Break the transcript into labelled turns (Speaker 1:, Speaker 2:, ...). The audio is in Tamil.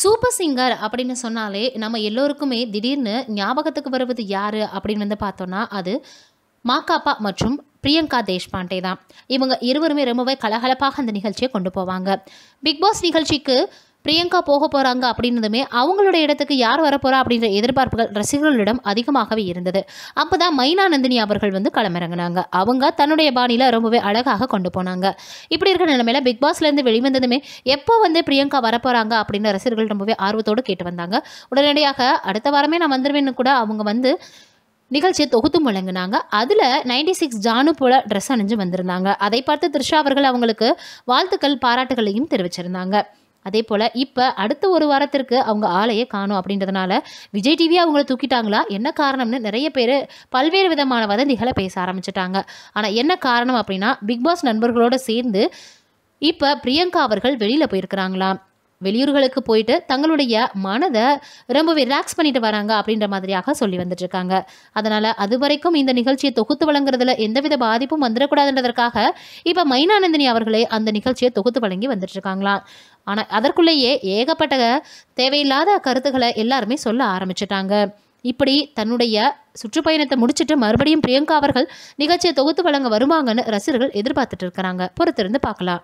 Speaker 1: சூப்பர் சிங்கர் அப்படின்னு சொன்னாலே நம்ம எல்லோருக்குமே திடீர்னு ஞாபகத்துக்கு வருவது யார் அப்படின்னு வந்து பார்த்தோன்னா அது மாக்காப்பா மற்றும் பிரியங்கா தேஷ்பாண்டே தான் இவங்க இருவருமே ரொம்பவே கலகலப்பாக அந்த நிகழ்ச்சியை கொண்டு போவாங்க பிக்பாஸ் நிகழ்ச்சிக்கு பிரியங்கா போக போகிறாங்க அப்படின்னதுமே அவங்களோட இடத்துக்கு யார் வரப்போகிறா அப்படின்ற எதிர்பார்ப்புகள் ரசிகர்களிடம் அதிகமாகவே இருந்தது அப்போ தான் மைனா நந்தினி அவர்கள் வந்து களமிறங்கினாங்க அவங்க தன்னுடைய பாணியில் ரொம்பவே அழகாக கொண்டு போனாங்க இப்படி இருக்கிற நிலமையில பிக் பாஸ்லேருந்து வெளிவந்ததுமே எப்போ வந்து பிரியங்கா வரப்போகிறாங்க அப்படின்னு ரசிகர்கள் ரொம்பவே ஆர்வத்தோடு கேட்டு வந்தாங்க உடனடியாக அடுத்த வாரமே நான் வந்துடுவேன்னு கூட அவங்க வந்து நிகழ்ச்சியை தொகுத்து முழங்கினாங்க அதில் நைன்டி சிக்ஸ் ஜானு போல ட்ரெஸ் அணிஞ்சு வந்திருந்தாங்க அதை பார்த்து த்ரிஷா அவர்கள் அவங்களுக்கு வாழ்த்துக்கள் பாராட்டுகளையும் தெரிவிச்சிருந்தாங்க அதே போல் இப்போ அடுத்த ஒரு வாரத்திற்கு அவங்க ஆளையே காணும் அப்படின்றதுனால விஜய் டிவி அவங்கள தூக்கிட்டாங்களா என்ன காரணம்னு நிறைய பேர் பல்வேறு விதமான வதந்திகளை பேச ஆரம்பிச்சிட்டாங்க ஆனால் என்ன காரணம் அப்படின்னா பிக்பாஸ் நண்பர்களோடு சேர்ந்து இப்போ பிரியங்கா அவர்கள் வெளியில் போயிருக்கிறாங்களாம் வெளியூர்களுக்கு போயிட்டு தங்களுடைய மனதை ரொம்பவே ரிலாக்ஸ் பண்ணிட்டு வராங்க அப்படின்ற மாதிரியாக சொல்லி வந்துட்டு இருக்காங்க அதனால் அது வரைக்கும் இந்த நிகழ்ச்சியை தொகுத்து வழங்குறதுல எந்தவித பாதிப்பும் வந்துடக்கூடாதுன்றதற்காக இப்போ மைனானந்தினி அவர்களே அந்த நிகழ்ச்சியை தொகுத்து வழங்கி வந்துட்டு இருக்காங்களாம் ஆனால் அதற்குள்ளேயே ஏகப்பட்ட தேவையில்லாத கருத்துக்களை எல்லாருமே சொல்ல ஆரம்பிச்சிட்டாங்க இப்படி தன்னுடைய சுற்றுப்பயணத்தை முடிச்சுட்டு மறுபடியும் பிரியங்கா அவர்கள் நிகழ்ச்சியை தொகுத்து வழங்க வருவாங்கன்னு ரசிகர்கள் எதிர்பார்த்துட்டு இருக்கிறாங்க பொறுத்திருந்து பார்க்கலாம்